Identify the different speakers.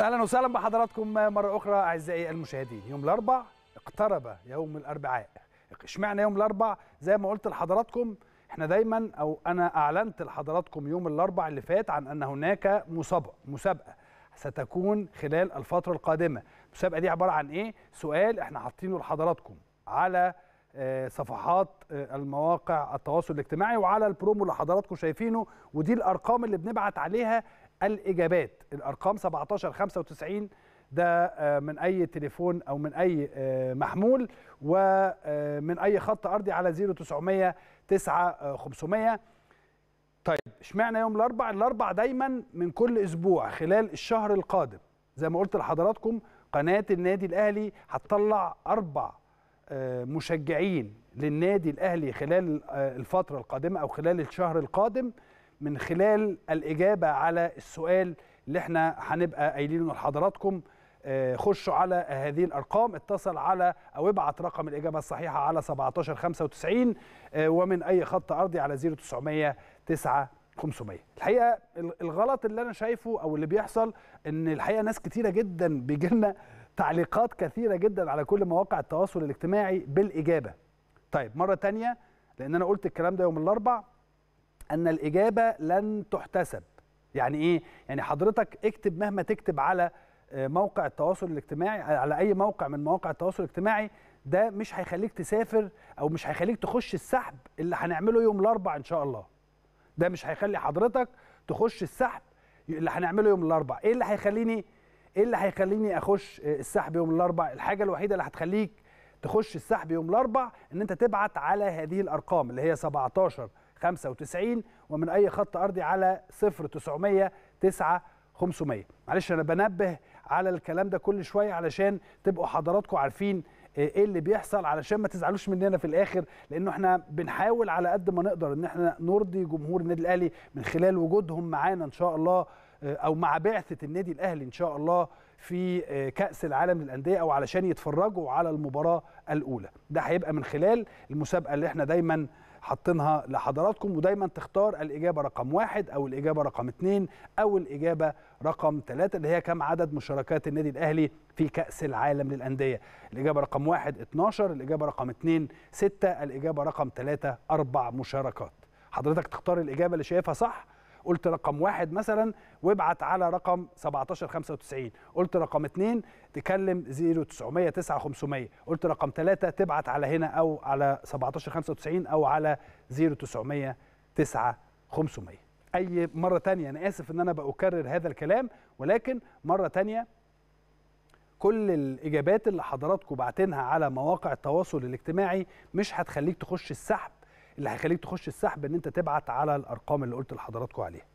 Speaker 1: اهلا وسهلا بحضراتكم مره اخرى اعزائي المشاهدين يوم الاربع اقترب يوم الاربعاء اشمعنى يوم الاربع زي ما قلت لحضراتكم احنا دايما او انا اعلنت لحضراتكم يوم الاربع اللي فات عن ان هناك مسابقه مسابقه ستكون خلال الفتره القادمه المسابقه دي عباره عن ايه سؤال احنا حاطينه لحضراتكم على آه، صفحات آه، المواقع التواصل الاجتماعي وعلى البرومو اللي حضراتكم شايفينه ودي الارقام اللي بنبعت عليها الاجابات الارقام 17 95 ده آه، من اي تليفون او من اي آه، محمول ومن آه، اي خط ارضي على 0900 9 500 طيب اشمعنى يوم الاربع الاربع دايما من كل اسبوع خلال الشهر القادم زي ما قلت لحضراتكم قناه النادي الاهلي هتطلع اربع مشجعين للنادي الاهلي خلال الفتره القادمه او خلال الشهر القادم من خلال الاجابه على السؤال اللي احنا هنبقى قايلينه لحضراتكم آه، خشوا على هذه الارقام اتصل على او ابعت رقم الاجابه الصحيحه على 1795 آه، ومن اي خط ارضي على 0900 الحقيقه الغلط اللي انا شايفه او اللي بيحصل ان الحقيقه ناس كتيره جدا بيجي لنا تعليقات كثيره جدا على كل مواقع التواصل الاجتماعي بالاجابه طيب مره تانية لان انا قلت الكلام ده يوم الاربع ان الاجابه لن تحتسب يعني ايه يعني حضرتك اكتب مهما تكتب على آه، موقع التواصل الاجتماعي آه، على اي موقع من مواقع التواصل الاجتماعي ده مش هيخليك تسافر او مش هيخليك تخش السحب اللي هنعمله يوم الاربع ان شاء الله ده مش هيخلي حضرتك تخش السحب اللي هنعمله يوم الاربع ايه اللي هيخليني ايه اللي هيخليني اخش آه، السحب يوم الاربع الحاجه الوحيده اللي هتخليك تخش السحب يوم الاربع ان انت تبعت على هذه الارقام اللي هي 17 95 ومن اي خط ارضي على 0 900 9 500 معلش انا بنبه على الكلام ده كل شويه علشان تبقوا حضراتكم عارفين آه، ايه اللي بيحصل علشان ما تزعلوش مننا في الاخر لانه احنا بنحاول على قد ما نقدر ان احنا نرضي جمهور النادي الاهلي من خلال وجودهم معانا ان شاء الله آه، او مع بعثه النادي الاهلي ان شاء الله في آه، كاس العالم للانديه او علشان يتفرجوا على المباراه الاولى ده هيبقى من خلال المسابقه اللي احنا دايما حاطينها لحضراتكم ودايما تختار الاجابه رقم واحد او الاجابه رقم اثنين او الاجابه رقم ثلاثه اللي هي كم عدد مشاركات النادي الاهلي في كاس العالم للانديه الاجابه رقم واحد 12 الاجابه رقم اثنين ستة الاجابه رقم ثلاثه اربع مشاركات حضرتك تختار الاجابه اللي شايفها صح قلت رقم واحد مثلا وابعت على رقم 1795 قلت رقم اثنين تكلم 0900 9500 قلت رقم ثلاثة تبعت على هنا أو على 1795 أو على 0900 9500 أي مرة تانية أنا آسف إن أنا بأكرر هذا الكلام ولكن مرة تانية كل الإجابات اللي حضراتكم بعتنها على مواقع التواصل الاجتماعي مش هتخليك تخش السحب اللي هيخليك تخش السحب ان انت تبعت على الارقام اللي قلت لحضراتكم عليها